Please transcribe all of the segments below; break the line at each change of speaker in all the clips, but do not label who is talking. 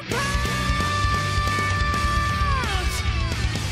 Bye.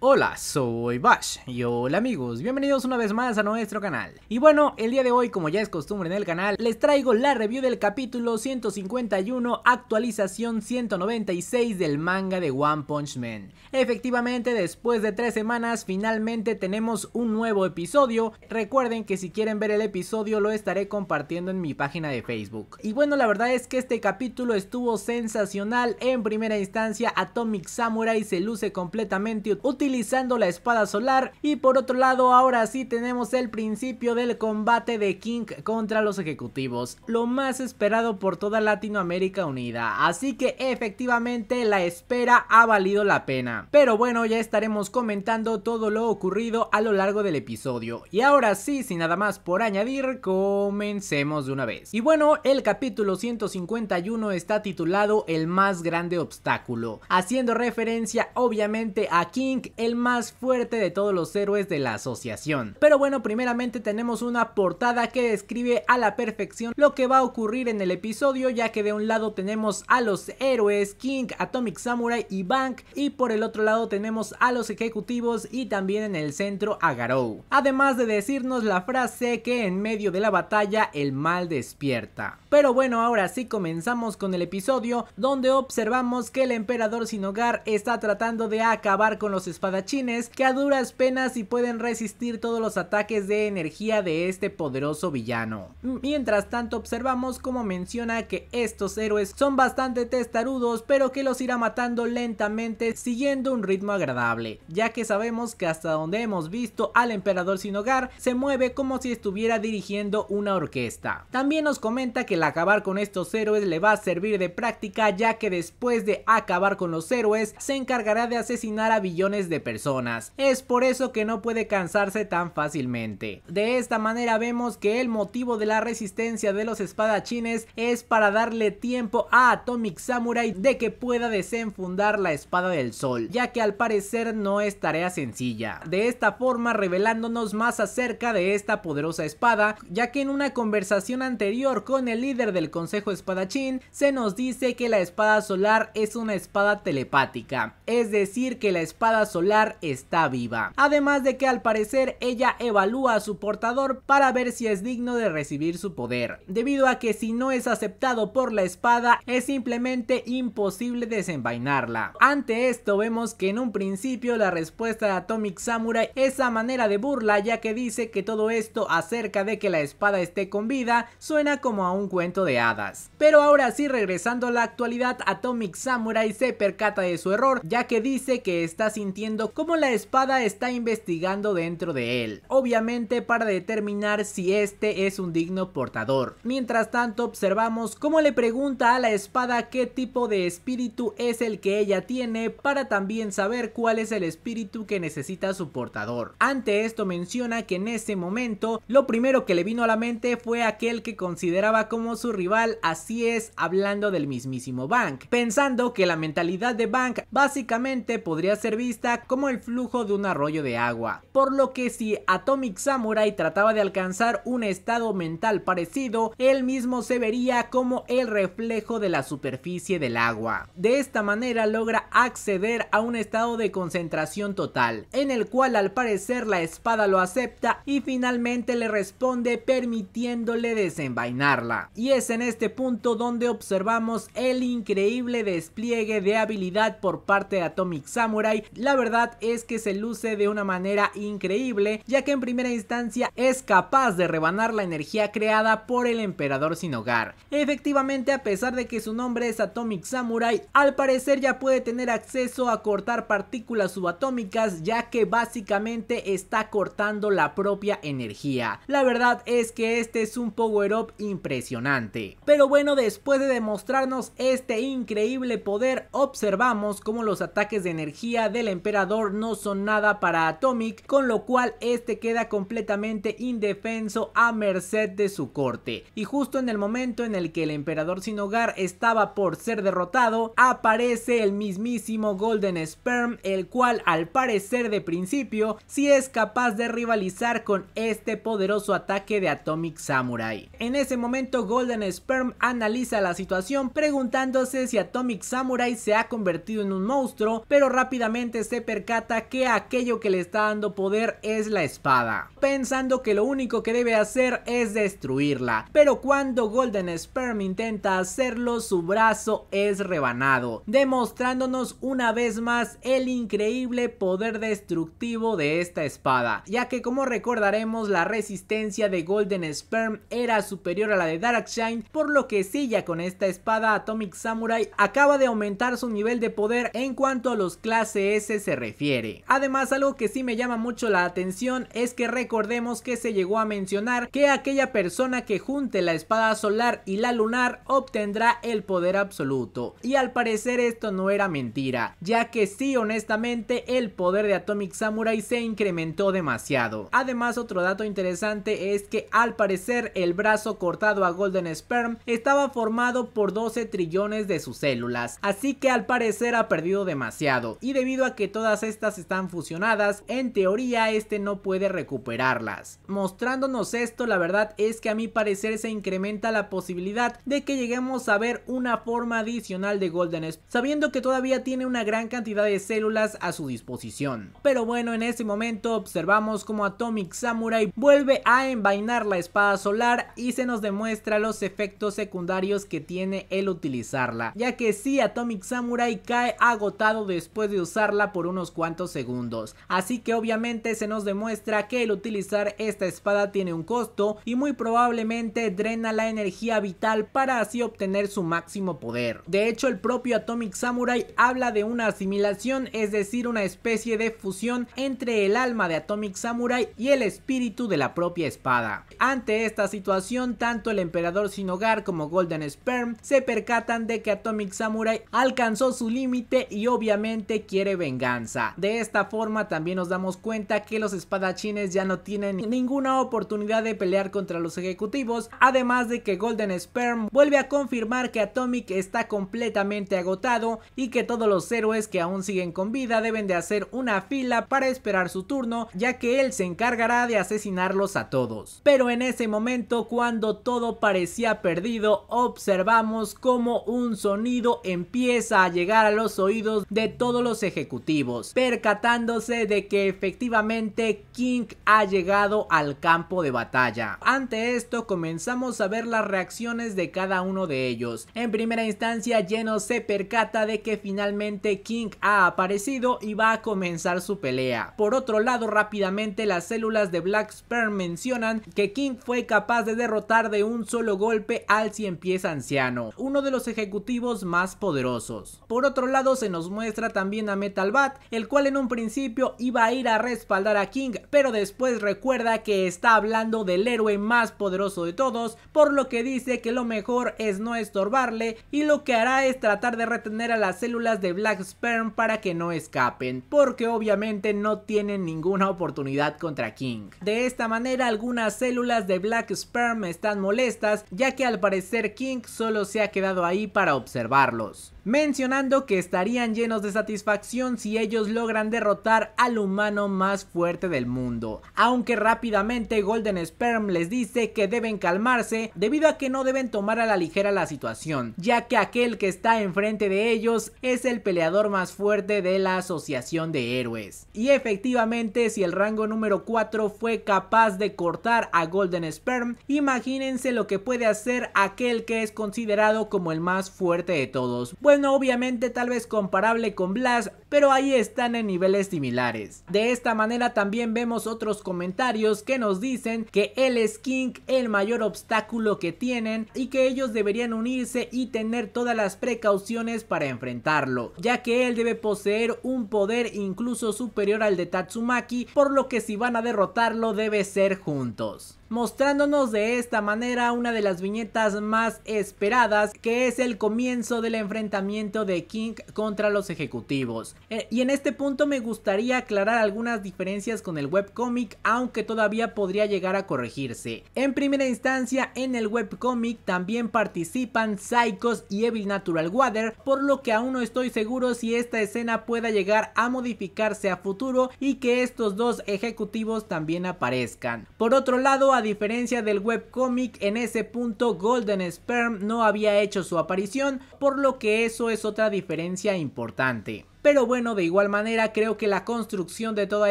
Hola, soy Bash y hola amigos, bienvenidos una vez más a nuestro canal. Y bueno, el día de hoy, como ya es costumbre en el canal, les traigo la review del capítulo 151, actualización 196 del manga de One Punch Man. Efectivamente, después de tres semanas, finalmente tenemos un nuevo episodio. Recuerden que si quieren ver el episodio, lo estaré compartiendo en mi página de Facebook. Y bueno, la verdad es que este capítulo estuvo sensacional. En primera instancia, Atomic Samurai se luce completamente útil utilizando la espada solar y por otro lado ahora sí tenemos el principio del combate de King contra los ejecutivos, lo más esperado por toda Latinoamérica Unida, así que efectivamente la espera ha valido la pena. Pero bueno, ya estaremos comentando todo lo ocurrido a lo largo del episodio. Y ahora sí, sin nada más por añadir, comencemos de una vez. Y bueno, el capítulo 151 está titulado El más grande obstáculo, haciendo referencia obviamente a King el más fuerte de todos los héroes de la asociación. Pero bueno, primeramente tenemos una portada que describe a la perfección lo que va a ocurrir en el episodio, ya que de un lado tenemos a los héroes King, Atomic Samurai y Bank, y por el otro lado tenemos a los ejecutivos y también en el centro a Garou. Además de decirnos la frase que en medio de la batalla el mal despierta. Pero bueno, ahora sí comenzamos con el episodio donde observamos que el emperador sin hogar está tratando de acabar con los espacios espadachines que a duras penas y pueden resistir todos los ataques de energía de este poderoso villano. Mientras tanto observamos como menciona que estos héroes son bastante testarudos pero que los irá matando lentamente siguiendo un ritmo agradable, ya que sabemos que hasta donde hemos visto al emperador sin hogar se mueve como si estuviera dirigiendo una orquesta. También nos comenta que el acabar con estos héroes le va a servir de práctica ya que después de acabar con los héroes se encargará de asesinar a billones de personas. Es por eso que no puede cansarse tan fácilmente. De esta manera vemos que el motivo de la resistencia de los espadachines es para darle tiempo a Atomic Samurai de que pueda desenfundar la espada del sol, ya que al parecer no es tarea sencilla. De esta forma revelándonos más acerca de esta poderosa espada, ya que en una conversación anterior con el líder del consejo espadachín se nos dice que la espada solar es una espada telepática, es decir que la espada solar está viva. Además de que al parecer ella evalúa a su portador para ver si es digno de recibir su poder, debido a que si no es aceptado por la espada es simplemente imposible desenvainarla. Ante esto vemos que en un principio la respuesta de Atomic Samurai es a manera de burla ya que dice que todo esto acerca de que la espada esté con vida suena como a un cuento de hadas. Pero ahora sí regresando a la actualidad Atomic Samurai se percata de su error ya que dice que está sintiendo como cómo la espada está investigando dentro de él, obviamente para determinar si este es un digno portador. Mientras tanto observamos cómo le pregunta a la espada qué tipo de espíritu es el que ella tiene para también saber cuál es el espíritu que necesita su portador. Ante esto menciona que en ese momento lo primero que le vino a la mente fue aquel que consideraba como su rival, así es hablando del mismísimo Bank, pensando que la mentalidad de Bank básicamente podría ser vista como el flujo de un arroyo de agua, por lo que si Atomic Samurai trataba de alcanzar un estado mental parecido, él mismo se vería como el reflejo de la superficie del agua. De esta manera logra acceder a un estado de concentración total, en el cual al parecer la espada lo acepta y finalmente le responde permitiéndole desenvainarla. Y es en este punto donde observamos el increíble despliegue de habilidad por parte de Atomic Samurai, la verdad es que se luce de una manera increíble, ya que en primera instancia es capaz de rebanar la energía creada por el emperador sin hogar. Efectivamente, a pesar de que su nombre es Atomic Samurai, al parecer ya puede tener acceso a cortar partículas subatómicas, ya que básicamente está cortando la propia energía. La verdad es que este es un power-up impresionante. Pero bueno, después de demostrarnos este increíble poder, observamos cómo los ataques de energía del emperador no son nada para Atomic, con lo cual este queda completamente indefenso a merced de su corte. Y justo en el momento en el que el Emperador sin hogar estaba por ser derrotado, aparece el mismísimo Golden Sperm, el cual al parecer de principio sí es capaz de rivalizar con este poderoso ataque de Atomic Samurai. En ese momento Golden Sperm analiza la situación preguntándose si Atomic Samurai se ha convertido en un monstruo, pero rápidamente se percata que aquello que le está dando poder es la espada, pensando que lo único que debe hacer es destruirla. Pero cuando Golden Sperm intenta hacerlo, su brazo es rebanado, demostrándonos una vez más el increíble poder destructivo de esta espada, ya que como recordaremos la resistencia de Golden Sperm era superior a la de Shine por lo que si ya con esta espada Atomic Samurai acaba de aumentar su nivel de poder en cuanto a los clase S refiere. Además, algo que sí me llama mucho la atención es que recordemos que se llegó a mencionar que aquella persona que junte la espada solar y la lunar obtendrá el poder absoluto. Y al parecer esto no era mentira, ya que sí, honestamente, el poder de Atomic Samurai se incrementó demasiado. Además, otro dato interesante es que al parecer el brazo cortado a Golden Sperm estaba formado por 12 trillones de sus células, así que al parecer ha perdido demasiado, y debido a que toda estas están fusionadas, en teoría este no puede recuperarlas. Mostrándonos esto, la verdad es que a mi parecer se incrementa la posibilidad de que lleguemos a ver una forma adicional de Golden sabiendo que todavía tiene una gran cantidad de células a su disposición. Pero bueno, en ese momento observamos como Atomic Samurai vuelve a envainar la espada solar y se nos demuestra los efectos secundarios que tiene el utilizarla, ya que si Atomic Samurai cae agotado después de usarla por un unos cuantos segundos. Así que obviamente se nos demuestra que el utilizar esta espada tiene un costo y muy probablemente drena la energía vital para así obtener su máximo poder. De hecho el propio Atomic Samurai habla de una asimilación, es decir una especie de fusión entre el alma de Atomic Samurai y el espíritu de la propia espada. Ante esta situación tanto el emperador sin hogar como Golden Sperm se percatan de que Atomic Samurai alcanzó su límite y obviamente quiere venganza. De esta forma también nos damos cuenta que los espadachines ya no tienen ninguna oportunidad de pelear contra los ejecutivos, además de que Golden Sperm vuelve a confirmar que Atomic está completamente agotado y que todos los héroes que aún siguen con vida deben de hacer una fila para esperar su turno, ya que él se encargará de asesinarlos a todos. Pero en ese momento, cuando todo parecía perdido, observamos como un sonido empieza a llegar a los oídos de todos los ejecutivos percatándose de que efectivamente King ha llegado al campo de batalla. Ante esto comenzamos a ver las reacciones de cada uno de ellos. En primera instancia Geno se percata de que finalmente King ha aparecido y va a comenzar su pelea. Por otro lado rápidamente las células de Black Sperm mencionan que King fue capaz de derrotar de un solo golpe al cien pies anciano, uno de los ejecutivos más poderosos. Por otro lado se nos muestra también a Metal Bat el cual en un principio iba a ir a respaldar a King, pero después recuerda que está hablando del héroe más poderoso de todos, por lo que dice que lo mejor es no estorbarle y lo que hará es tratar de retener a las células de Black Sperm para que no escapen, porque obviamente no tienen ninguna oportunidad contra King. De esta manera algunas células de Black Sperm están molestas, ya que al parecer King solo se ha quedado ahí para observarlos mencionando que estarían llenos de satisfacción si ellos logran derrotar al humano más fuerte del mundo. Aunque rápidamente Golden Sperm les dice que deben calmarse debido a que no deben tomar a la ligera la situación, ya que aquel que está enfrente de ellos es el peleador más fuerte de la asociación de héroes. Y efectivamente si el rango número 4 fue capaz de cortar a Golden Sperm, imagínense lo que puede hacer aquel que es considerado como el más fuerte de todos. Bueno, obviamente tal vez comparable con Blast, pero ahí están en niveles similares. De esta manera también vemos otros comentarios que nos dicen que el es el mayor obstáculo que tienen y que ellos deberían unirse y tener todas las precauciones para enfrentarlo, ya que él debe poseer un poder incluso superior al de Tatsumaki, por lo que si van a derrotarlo debe ser juntos mostrándonos de esta manera una de las viñetas más esperadas que es el comienzo del enfrentamiento de King contra los ejecutivos. Eh, y en este punto me gustaría aclarar algunas diferencias con el webcomic aunque todavía podría llegar a corregirse. En primera instancia en el webcomic también participan Psychos y Evil Natural Water por lo que aún no estoy seguro si esta escena pueda llegar a modificarse a futuro y que estos dos ejecutivos también aparezcan. Por otro lado a diferencia del webcomic, en ese punto Golden Sperm no había hecho su aparición, por lo que eso es otra diferencia importante. Pero bueno, de igual manera creo que la construcción de toda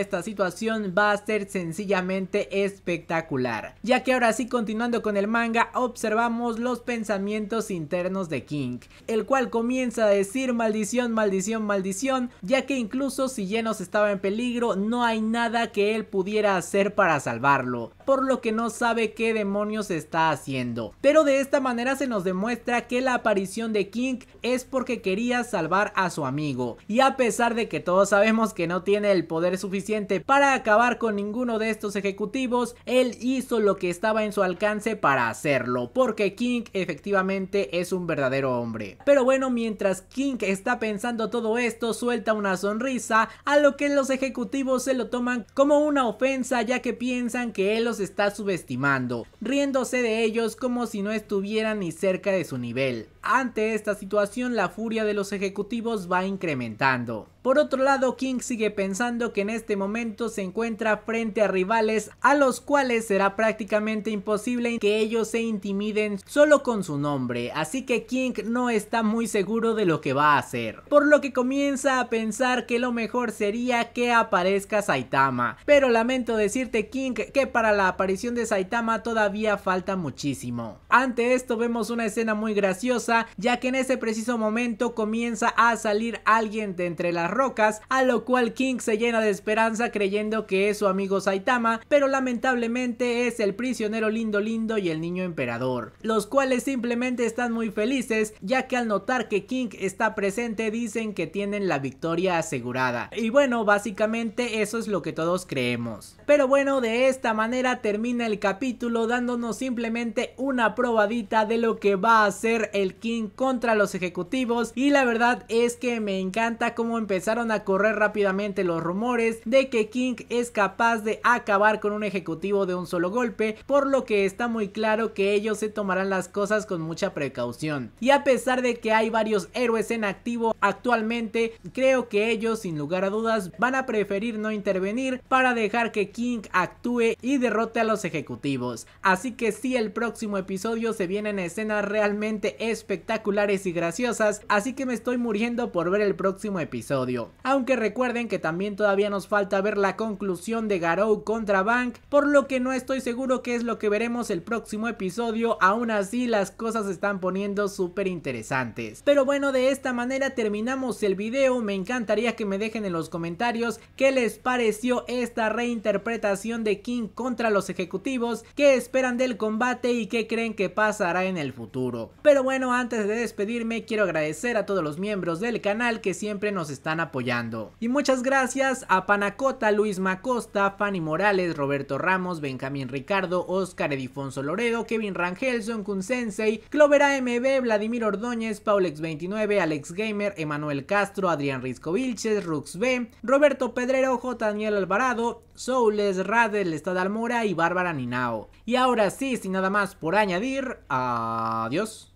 esta situación va a ser sencillamente espectacular. Ya que ahora sí, continuando con el manga, observamos los pensamientos internos de King, el cual comienza a decir maldición, maldición, maldición, ya que incluso si Genos estaba en peligro, no hay nada que él pudiera hacer para salvarlo, por lo que no sabe qué demonios está haciendo. Pero de esta manera se nos demuestra que la aparición de King es porque quería salvar a su amigo y a pesar de que todos sabemos que no tiene el poder suficiente para acabar con ninguno de estos ejecutivos, él hizo lo que estaba en su alcance para hacerlo, porque King efectivamente es un verdadero hombre. Pero bueno, mientras King está pensando todo esto, suelta una sonrisa, a lo que los ejecutivos se lo toman como una ofensa ya que piensan que él los está subestimando, riéndose de ellos como si no estuvieran ni cerca de su nivel. Ante esta situación, la furia de los ejecutivos va incrementando. Por otro lado, King sigue pensando que en este momento se encuentra frente a rivales a los cuales será prácticamente imposible que ellos se intimiden solo con su nombre, así que King no está muy seguro de lo que va a hacer. Por lo que comienza a pensar que lo mejor sería que aparezca Saitama, pero lamento decirte King que para la aparición de Saitama todavía falta muchísimo. Ante esto vemos una escena muy graciosa ya que en ese preciso momento comienza a salir alguien de entre las rocas, a lo cual King se llena de esperanza creyendo que es su amigo Saitama, pero lamentablemente es el prisionero lindo lindo y el niño emperador, los cuales simplemente están muy felices ya que al notar que King está presente dicen que tienen la victoria asegurada. Y bueno, básicamente eso es lo que todos creemos. Pero bueno, de esta manera termina el capítulo dándonos simplemente una probadita de lo que va a ser el King contra los ejecutivos y la verdad es que me encanta cómo empezó empezaron a correr rápidamente los rumores de que King es capaz de acabar con un ejecutivo de un solo golpe, por lo que está muy claro que ellos se tomarán las cosas con mucha precaución. Y a pesar de que hay varios héroes en activo actualmente, creo que ellos sin lugar a dudas van a preferir no intervenir para dejar que King actúe y derrote a los ejecutivos. Así que si sí, el próximo episodio se vienen escenas realmente espectaculares y graciosas, así que me estoy muriendo por ver el próximo episodio. Aunque recuerden que también todavía nos falta ver la conclusión de Garou contra Bank, por lo que no estoy seguro que es lo que veremos el próximo episodio, aún así las cosas se están poniendo súper interesantes. Pero bueno, de esta manera terminamos el video, me encantaría que me dejen en los comentarios qué les pareció esta reinterpretación de King contra los ejecutivos, qué esperan del combate y qué creen que pasará en el futuro. Pero bueno, antes de despedirme quiero agradecer a todos los miembros del canal que siempre nos están apoyando. Y muchas gracias a Panacota, Luis Macosta, Fanny Morales, Roberto Ramos, Benjamín Ricardo, Oscar Edifonso Loredo, Kevin Rangel, Son Kun Sensei, Clover AMB, Vladimir Ordóñez, Paulex29, Alex Gamer, Emanuel Castro, Adrián Risco Vilches, Rux B, Roberto Pedrero, J. Daniel Alvarado, Soules, Radel, Estad Almora y Bárbara Ninao. Y ahora sí, sin nada más por añadir, adiós.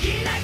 きな